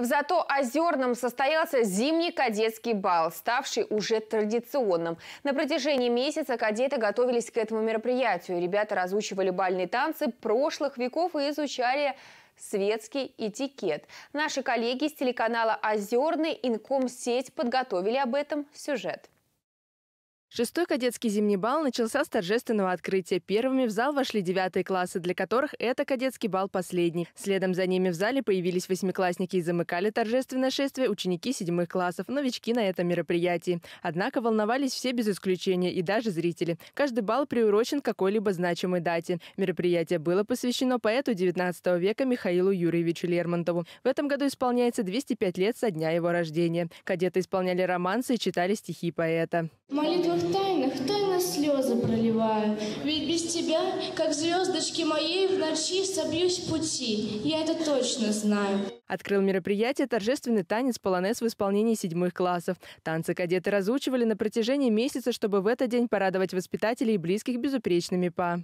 В зато Озерном состоялся зимний кадетский бал, ставший уже традиционным. На протяжении месяца кадеты готовились к этому мероприятию. Ребята разучивали бальные танцы прошлых веков и изучали светский этикет. Наши коллеги с телеканала «Озерный» Инкомсеть подготовили об этом сюжет. Шестой кадетский зимний бал начался с торжественного открытия. Первыми в зал вошли девятые классы, для которых это кадетский бал последний. Следом за ними в зале появились восьмиклассники и замыкали торжественное шествие ученики седьмых классов, новички на этом мероприятии. Однако волновались все без исключения и даже зрители. Каждый бал приурочен к какой-либо значимой дате. Мероприятие было посвящено поэту 19 века Михаилу Юрьевичу Лермонтову. В этом году исполняется 205 лет со дня его рождения. Кадеты исполняли романсы и читали стихи поэта. Молитва слезы проливаю. Ведь без тебя, как звездочки моей, в ночи собьюсь пути. Я это точно знаю. Открыл мероприятие торжественный танец «Полонез» в исполнении седьмых классов. Танцы кадеты разучивали на протяжении месяца, чтобы в этот день порадовать воспитателей и близких безупречными па.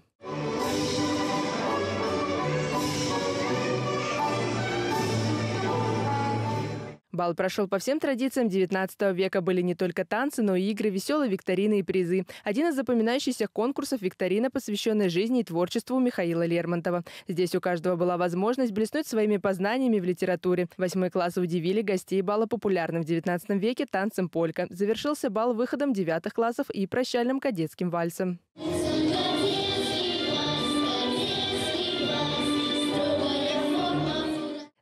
Бал прошел по всем традициям 19 века. Были не только танцы, но и игры, веселые викторины и призы. Один из запоминающихся конкурсов – викторина, посвященная жизни и творчеству Михаила Лермонтова. Здесь у каждого была возможность блеснуть своими познаниями в литературе. Восьмой класс удивили гостей бала популярным в 19 веке танцем полька. Завершился бал выходом девятых классов и прощальным кадетским вальсом.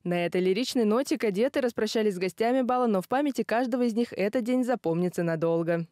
На этой лиричной ноте кадеты распрощались с гостями бала, но в памяти каждого из них этот день запомнится надолго.